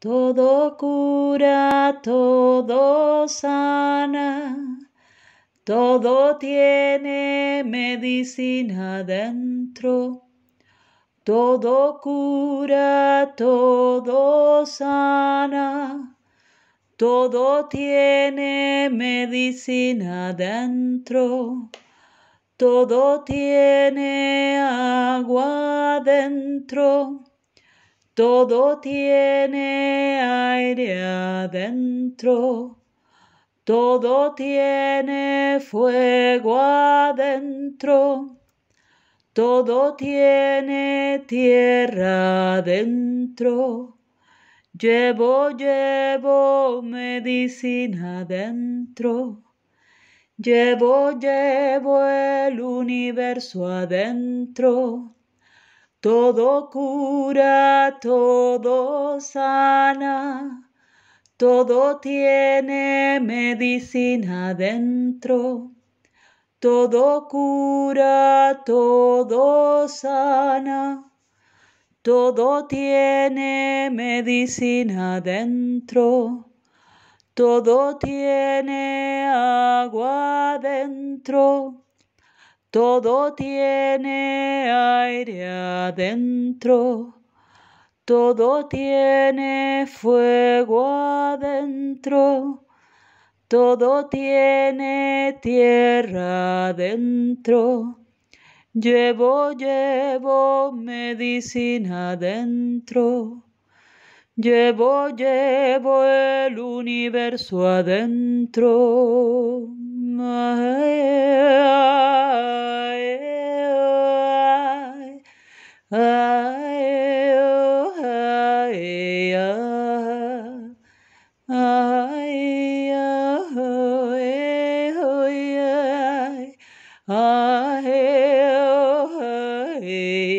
Todo cura, todo sana, todo tiene medicina dentro. Todo cura, todo sana, todo tiene medicina dentro. Todo tiene agua dentro todo tiene aire adentro, todo tiene fuego adentro, todo tiene tierra adentro. Llevo, llevo medicina adentro. Llevo, llevo el universo adentro. Todo cura, todo sana, todo tiene medicina dentro. Todo cura, todo sana, todo tiene medicina dentro. Todo tiene agua dentro todo tiene aire adentro, todo tiene fuego adentro, todo tiene tierra adentro. Llevo, llevo medicina adentro. Llevo, llevo el universo adentro. hail, hail.